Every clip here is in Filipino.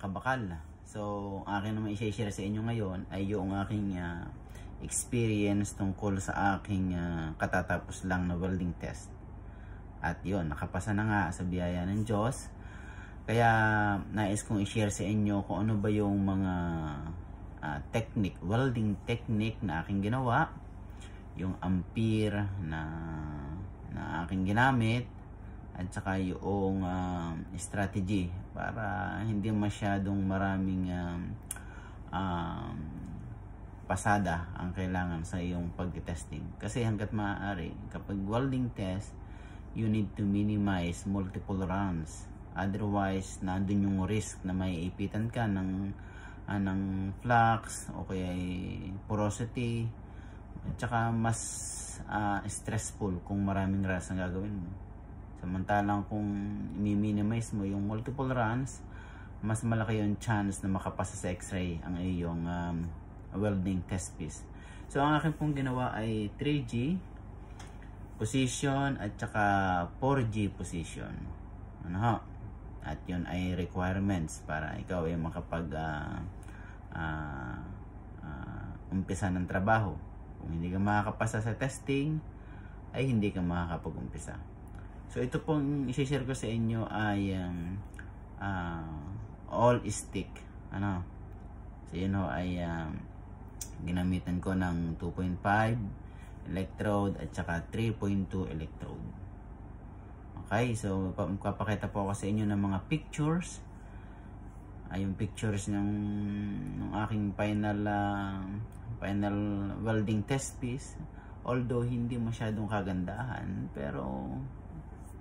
kabakal. So, ang akin naman i-share sa inyo ngayon ay yung aking uh, experience tungkol sa aking uh, katatapos lang na welding test. At yun, nakapasa na nga sa biyaya ng Diyos. Kaya nais kong i-share sa inyo kung ano ba yung mga uh, technique, welding technique na aking ginawa. Yung ampere na, na aking ginamit at saka yung um, strategy para hindi masyadong maraming um, um, pasada ang kailangan sa iyong pag-testing. Kasi hanggat maaari, kapag welding test, you need to minimize multiple runs. Otherwise, nandun yung risk na may ipitan ka ng, uh, ng flux o kaya porosity. At saka mas uh, stressful kung maraming runs ang gagawin mo. Samantalang kung minimize mo yung multiple runs, mas malaki yung chance na makapasa sa x-ray ang iyong um, welding test piece. So ang akin pong ginawa ay 3G position at saka 4G position. Ano ho? At yun ay requirements para ikaw ay makapag uh, uh, uh, umpisa ng trabaho. Kung hindi ka makakapasa sa testing, ay hindi ka makakapag-umpisa. So ito pong isi-share ko sa inyo ay um, uh, all stick. Ano? So yun know, ay um, ginamitan ko ng 2.5 electrode at saka 3.2 electrode. Okay, so papakita po ako sa inyo ng mga pictures. Ay ah, yung pictures ng, ng aking final uh, final welding test piece although hindi masyadong kagandahan pero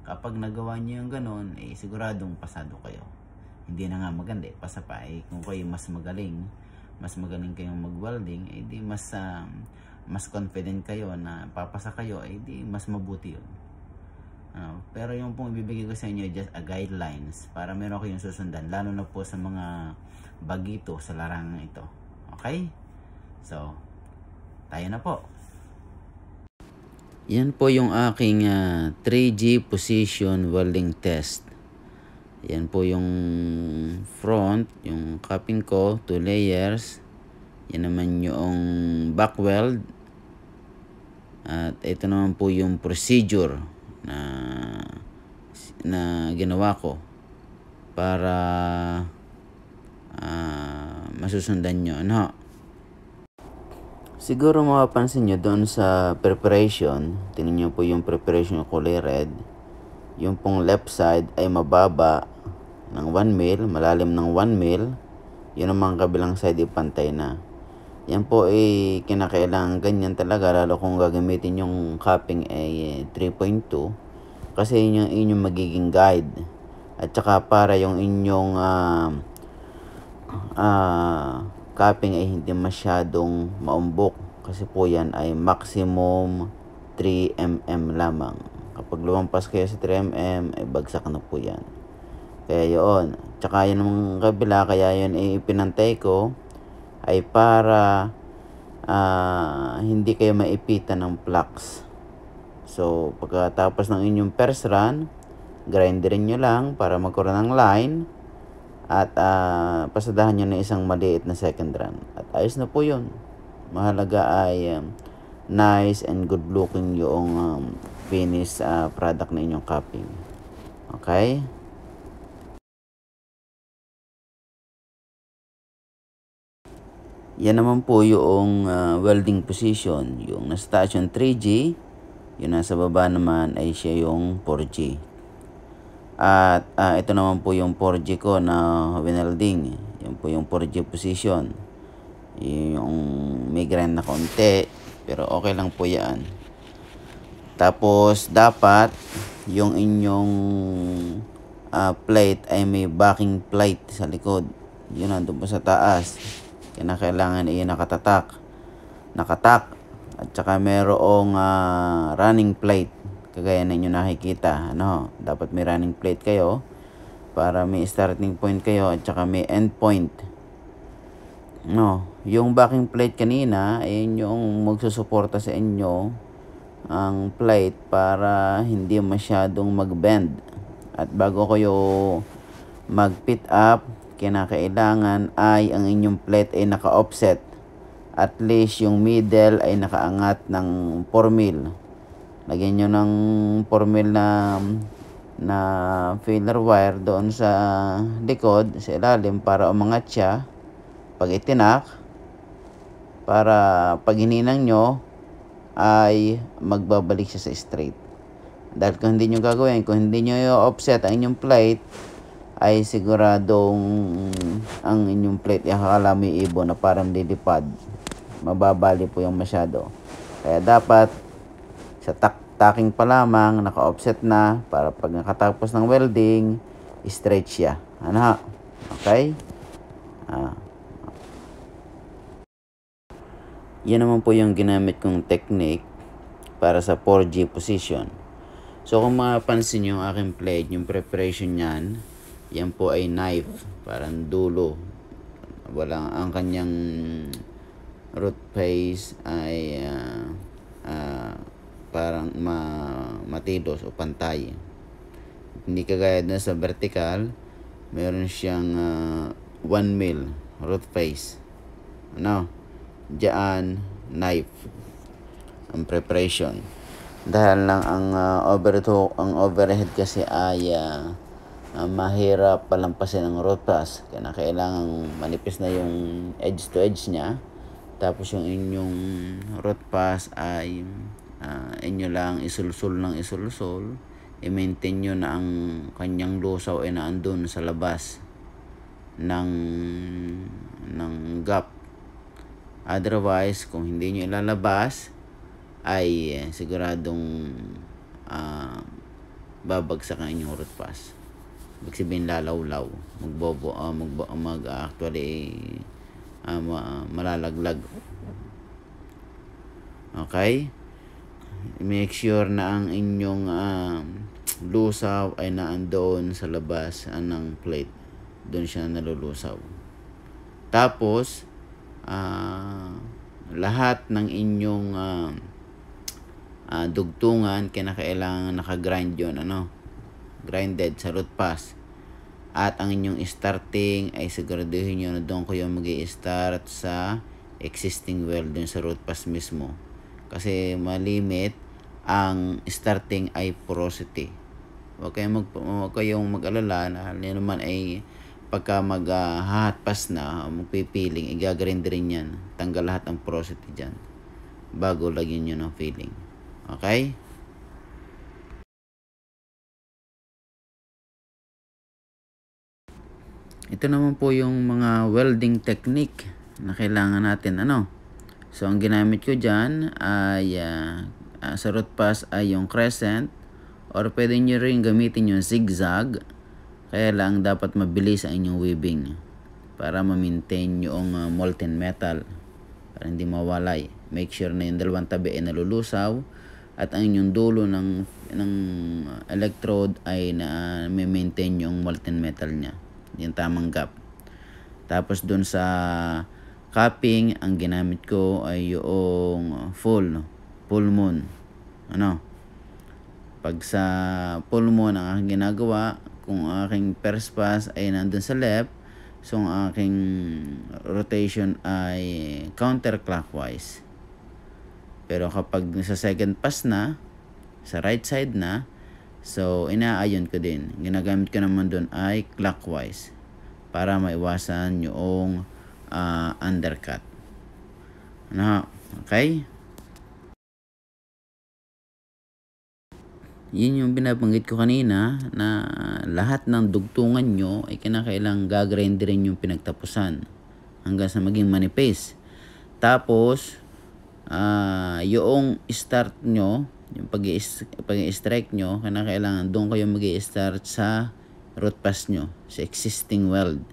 Kapag nagawa niyo yung ganun, eh siguradong pasado kayo. Hindi na nga maganda, eh, pasa pa. Eh, kung kayo mas magaling, mas magaling kayong mag-welding, eh di mas, um, mas confident kayo na papasa kayo, eh di mas mabuti yun. Uh, pero yung pong ibibigay ko sa inyo just a guidelines para meron kayong susundan lalo na po sa mga bagito sa larangan ito okay so tayo na po yan po yung aking uh, ah, 3G position welding test. Yan po yung front, yung capping ko, two layers. Yan naman yung back weld. At ito naman po yung procedure na na ginawa ko para uh, masusundan nyo. Ano? Siguro mapapansin nyo doon sa preparation, tingnan nyo po yung preparation ng kulay red. Yung pong left side ay mababa ng 1 mil, malalim ng 1 mil. Yun ang mga kabilang side ay pantay na. Yan po ay eh, kinakailangan ganyan talaga lalo kung gagamitin yung cupping ay 3.2 eh, kasi yun yung inyong magiging guide at saka para yung inyong uh, uh, cupping ay hindi masyadong maumbok kasi po yan ay maximum 3 mm lamang. Kapag lumampas kayo sa 3 mm ay bagsak na po yan. Kaya yun. Tsaka yun ang kabila kaya yun ay ipinantay ko ay para uh, hindi kayo maipitan ng flux. So pagkatapos ng inyong first run, grinderin nyo lang para magkura ng line at uh, pasadahan nyo na isang maliit na second run. At ayos na po yun. Mahalaga ay um, nice and good looking yung um, finished uh, ah, product na inyong cupping. Okay? Yan naman po yung uh, welding position. Yung na station 3G, yung nasa baba naman ay siya yung 4G. At uh, ito naman po yung 4G ko na winelding. Yan po yung 4G position. Yung migrant na konti. Pero okay lang po yan. Tapos dapat yung inyong uh, plate ay may backing plate sa likod. Yun nandun po sa taas. Kaya kailangan ay nakatatak. Nakatak. At saka merong uh, running plate kagaya na nakikita ano dapat may running plate kayo para may starting point kayo at saka may end point no yung backing plate kanina ayun yung magsusuporta sa inyo ang plate para hindi masyadong magbend at bago kayo mag pit up kinakailangan ay ang inyong plate ay naka offset at least yung middle ay nakaangat ng 4 mil lagyan nyo ng 4 na na filler wire doon sa likod, sa ilalim para umangat siya pag itinak para pag hininang nyo ay magbabalik siya sa straight. Dahil kung hindi nyo gagawin, kung hindi nyo offset ang inyong plate, ay siguradong ang inyong plate ay akala may ibon na parang lilipad. Mababali po yung masyado. Kaya dapat sa tak taking pa lamang, naka-offset na para pag nakatapos ng welding, stretch siya. Ano ha? Okay? Ah. Yan naman po yung ginamit kong technique para sa 4G position. So kung mapansin nyo aking plate, yung preparation niyan, yan po ay knife, parang dulo. Wala ang kanyang root face ay uh, uh, parang ma matibos o pantay. Hindi kagaya na sa vertical, meron siyang uh, ah, 1 mil root face. Ano? Diyan, knife. Ang preparation. Dahil lang ang uh, ah, overhead, ang overhead kasi ay uh, uh, mahirap palampasin ang root pass. Kaya kailangan manipis na yung edge to edge niya. Tapos yung inyong root pass ay uh, inyo lang isulsul ng isulsul i-maintain nyo na ang kanyang lusaw ay naandun sa labas ng ng gap otherwise kung hindi nyo ilalabas ay eh, siguradong uh, ah, babagsak ang inyong root pass ibig sabihin lalawlaw magbobo uh, magbo, uh, mag actually uh, malalaglag okay make sure na ang inyong uh, lusaw ay naandoon sa labas ng plate. Doon siya nalulusaw. Tapos, uh, lahat ng inyong uh, uh, dugtungan, kinakailangan nakagrind yun, ano? Grinded sa root pass. At ang inyong starting ay siguraduhin nyo na doon kayo mag start sa existing well dun sa root pass mismo kasi malimit ang starting ay porosity. Huwag kayong, mag, huwag kayong mag-alala na yan naman ay pagka mag-hot uh, na, magpipiling, i igagrind rin yan. Tanggal lahat ang porosity dyan bago lagyan nyo ng feeling. Okay? Ito naman po yung mga welding technique na kailangan natin ano So, ang ginamit ko dyan ay uh, uh, sa root pass ay yung crescent or pwede nyo rin gamitin yung zigzag. Kaya lang dapat mabilis ang inyong weaving para ma-maintain yung uh, molten metal para hindi mawalay. Make sure na yung dalawang tabi ay nalulusaw at ang inyong dulo ng, ng electrode ay na may maintain yung molten metal niya. Yung tamang gap. Tapos dun sa cupping, ang ginamit ko ay yung full, full moon. Ano? Pag sa full moon, ang aking ginagawa, kung aking first pass ay nandun sa left, so ang aking rotation ay counterclockwise. Pero kapag sa second pass na, sa right side na, so inaayon ko din. Ginagamit ko naman doon ay clockwise para maiwasan yung uh, undercut. Ano? Okay? Yun yung binabanggit ko kanina na lahat ng dugtungan nyo ay kinakailang gagrinderin yung pinagtapusan hanggang sa maging manifest. Tapos, uh, yung start nyo, yung pag strike nyo, kinakailangan doon kayo mag start sa root pass nyo, sa existing weld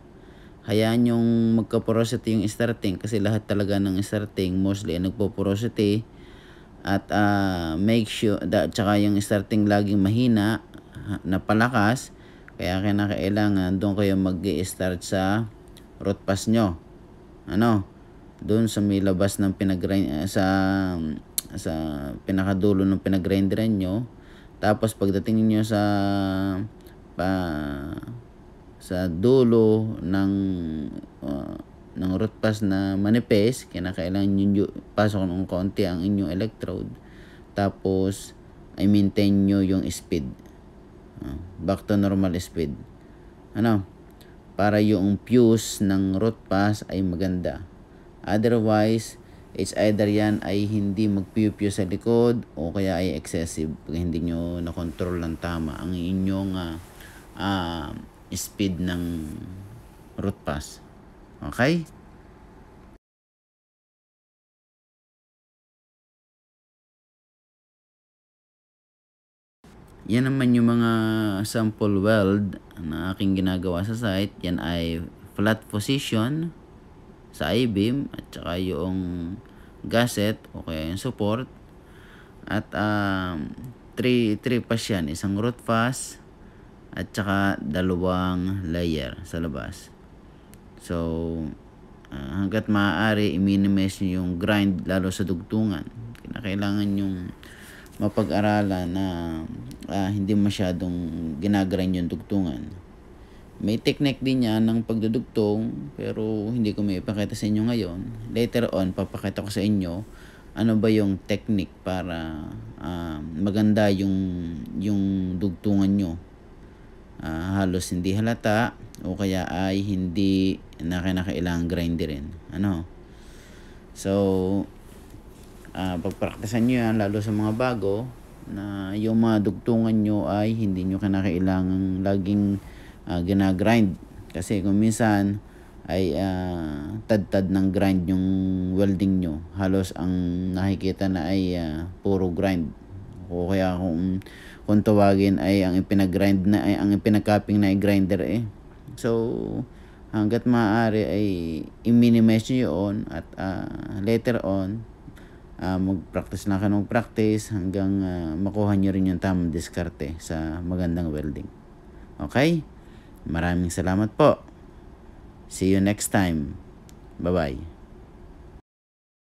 hayaan yung magka-porosity yung starting kasi lahat talaga ng starting mostly ay nagpo-porosity at uh, make sure da, tsaka yung starting laging mahina na palakas kaya kinakailangan doon kayo mag start sa root pass nyo ano doon sa may labas ng pinag uh, ah, sa sa pinakadulo ng pinag pinagrinderan nyo tapos pagdating niyo sa pa, sa dulo ng uh, ng root pass na manifest, kinakailangan nyo pasok ng konti ang inyong electrode. Tapos, ay maintain nyo yung speed. Uh, back to normal speed. Ano? Para yung fuse ng root pass ay maganda. Otherwise, it's either yan ay hindi magpupuse sa likod o kaya ay excessive pag hindi nyo na-control ng tama ang inyong uh, uh, speed ng root pass. Okay? Yan naman yung mga sample weld na aking ginagawa sa site. Yan ay flat position sa I-beam at saka yung gasset o kaya yung support. At um, 3 3 pass yan. Isang root pass at saka dalawang layer sa labas. So, uh, hanggat maaari, i-minimize nyo yung grind lalo sa dugtungan. Kailangan yung mapag-aralan na uh, hindi masyadong ginagrind yung dugtungan. May technique din yan ng pagdudugtong pero hindi ko may ipakita sa inyo ngayon. Later on, papakita ko sa inyo ano ba yung technique para uh, maganda yung, yung dugtungan nyo uh, halos hindi halata o kaya ay hindi na kinakailangang grinderin. Ano? So, uh, pagpraktisan nyo yan, lalo sa mga bago, na yung mga dugtungan nyo ay hindi nyo kinakailangang laging uh, ginagrind. Kasi kung minsan ay uh, tad-tad ng grind yung welding nyo. Halos ang nakikita na ay uh, puro grind o kaya kung kung tawagin ay ang ipinagrind na ay ang ipinagcopying na ay grinder eh so hanggat maaari ay i-minimize nyo yun at uh, later on uh, mag-practice na kayo ng practice hanggang uh, makuha nyo rin yung tamang diskarte sa magandang welding okay maraming salamat po see you next time bye bye